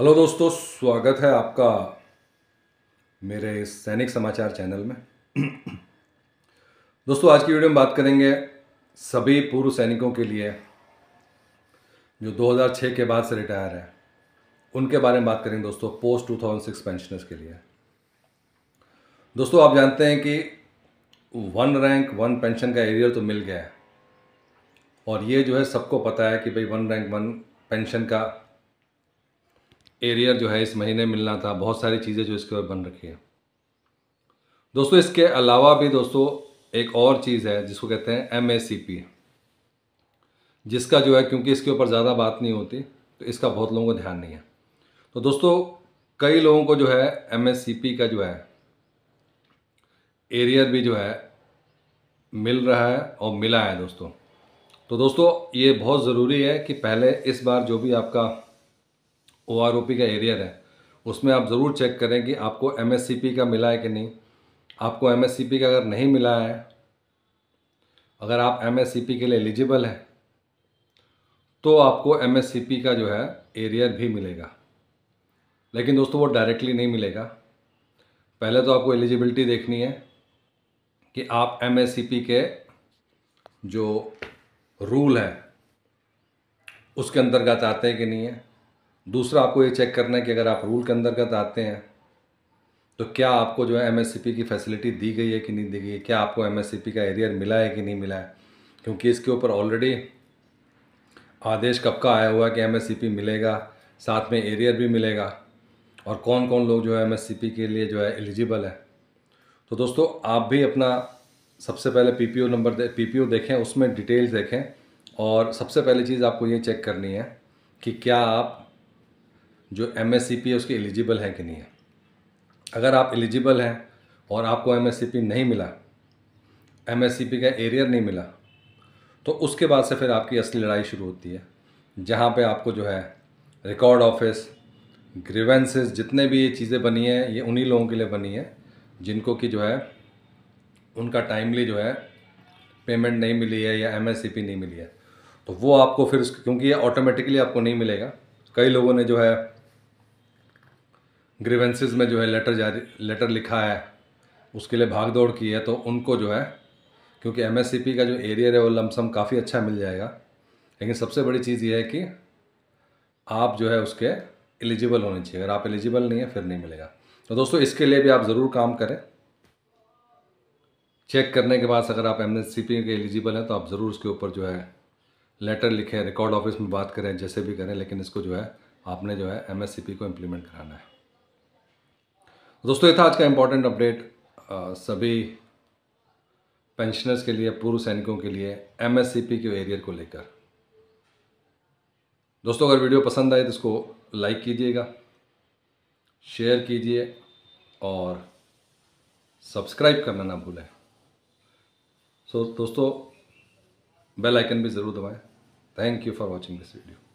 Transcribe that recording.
hello दोस्तों स्वागत है आपका मेरे सैनिक समाचार चैनल में दोस्तों आज की वीडियो में बात करेंगे सभी पूर्व सैनिकों के लिए जो 2006 के बाद से रिटायर है उनके बारे में बात करेंगे दोस्तों पोस्ट 2006 पेंशनर्स के लिए दोस्तों आप जानते हैं कि वन रैंक वन पेंशन का एरियर तो मिल गया है और ये जो है सबको पता है कि भाई वन रैंक वन पेंशन का एरियर जो है इस महीने मिलना था बहुत सारी चीज़ें जो इसके ऊपर बन रखी है दोस्तों इसके अलावा भी दोस्तों एक और चीज़ है जिसको कहते हैं एम जिसका जो है क्योंकि इसके ऊपर ज़्यादा बात नहीं होती तो इसका बहुत लोगों को ध्यान नहीं है तो दोस्तों कई लोगों को जो है एम का जो है एरियर भी जो है मिल रहा है और मिला है दोस्तों तो दोस्तों ये बहुत ज़रूरी है कि पहले इस बार जो भी आपका ओ का एरियर है उसमें आप ज़रूर चेक करें कि आपको एम का मिला है कि नहीं आपको एम का अगर नहीं मिला है अगर आप एम के लिए एलिजिबल हैं तो आपको एम का जो है एरियर भी मिलेगा लेकिन दोस्तों वो डायरेक्टली नहीं मिलेगा पहले तो आपको एलिजिबिलिटी देखनी है कि आप एम के जो रूल है उसके अंतर्गत आते हैं कि नहीं है दूसरा आपको ये चेक करना है कि अगर आप रूल के अंतर्गत आते हैं तो क्या आपको जो है एम की फैसिलिटी दी गई है कि नहीं दी गई है क्या आपको एम का एरियर मिला है कि नहीं मिला है क्योंकि इसके ऊपर ऑलरेडी आदेश कब का आया हुआ है कि एम मिलेगा साथ में एरियर भी मिलेगा और कौन कौन लोग जो है एम के लिए जो है एलिजिबल है तो दोस्तों आप भी अपना सबसे पहले पी नंबर दे, पी देखें उसमें डिटेल्स देखें और सबसे पहली चीज़ आपको ये चेक करनी है कि क्या आप जो एम एस सी पी है उसके एलिजिबल है कि नहीं है अगर आप एलिजिबल हैं और आपको एम एस सी पी नहीं मिला एम एस सी पी का एरियर नहीं मिला तो उसके बाद से फिर आपकी असली लड़ाई शुरू होती है जहाँ पे आपको जो है रिकॉर्ड ऑफिस ग्रीवेंसेस जितने भी ये चीज़ें बनी हैं ये उन्हीं लोगों के लिए बनी है जिनको कि जो है उनका टाइमली जो है पेमेंट नहीं मिली है या एम नहीं मिली है तो वो आपको फिर क्योंकि ये ऑटोमेटिकली आपको नहीं मिलेगा कई लोगों ने जो है ग्रीवेंसिस में जो है लेटर जारी लेटर लिखा है उसके लिए भाग दौड़ की है तो उनको जो है क्योंकि एम का जो एरियर है वो लमसम काफ़ी अच्छा मिल जाएगा लेकिन सबसे बड़ी चीज़ ये है कि आप जो है उसके एलिजिबल होने चाहिए अगर आप एलिजिबल नहीं है फिर नहीं मिलेगा तो दोस्तों इसके लिए भी आप ज़रूर काम करें चेक करने के बाद अगर आप एम के एलिजिबल हैं तो आप ज़रूर उसके ऊपर जो है लेटर लिखें रिकॉर्ड ऑफिस में बात करें जैसे भी करें लेकिन इसको जो है आपने जो है एम को इम्प्लीमेंट कराना है दोस्तों ये था आज का इम्पोर्टेंट अपडेट सभी पेंशनर्स के लिए पूर्व सैनिकों के लिए एमएससीपी के एरियर को लेकर दोस्तों अगर वीडियो पसंद आए तो इसको लाइक कीजिएगा शेयर कीजिए और सब्सक्राइब करना ना भूलें सो so, दोस्तों बेल आइकन भी ज़रूर दबाएं thank you for watching this video